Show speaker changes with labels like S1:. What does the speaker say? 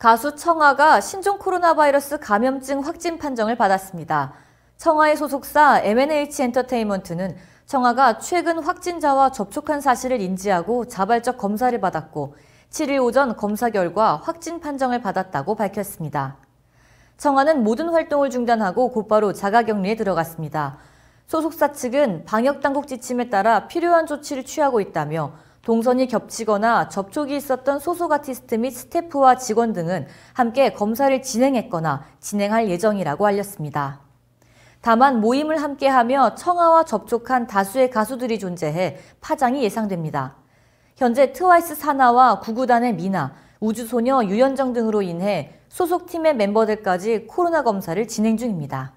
S1: 가수 청아가 신종 코로나 바이러스 감염증 확진 판정을 받았습니다. 청아의 소속사 MNH 엔터테인먼트는 청아가 최근 확진자와 접촉한 사실을 인지하고 자발적 검사를 받았고 7일 오전 검사 결과 확진 판정을 받았다고 밝혔습니다. 청아는 모든 활동을 중단하고 곧바로 자가격리에 들어갔습니다. 소속사 측은 방역당국 지침에 따라 필요한 조치를 취하고 있다며 동선이 겹치거나 접촉이 있었던 소속 아티스트 및 스태프와 직원 등은 함께 검사를 진행했거나 진행할 예정이라고 알렸습니다. 다만 모임을 함께하며 청아와 접촉한 다수의 가수들이 존재해 파장이 예상됩니다. 현재 트와이스 사나와 구구단의 미나, 우주소녀 유연정 등으로 인해 소속팀의 멤버들까지 코로나 검사를 진행 중입니다.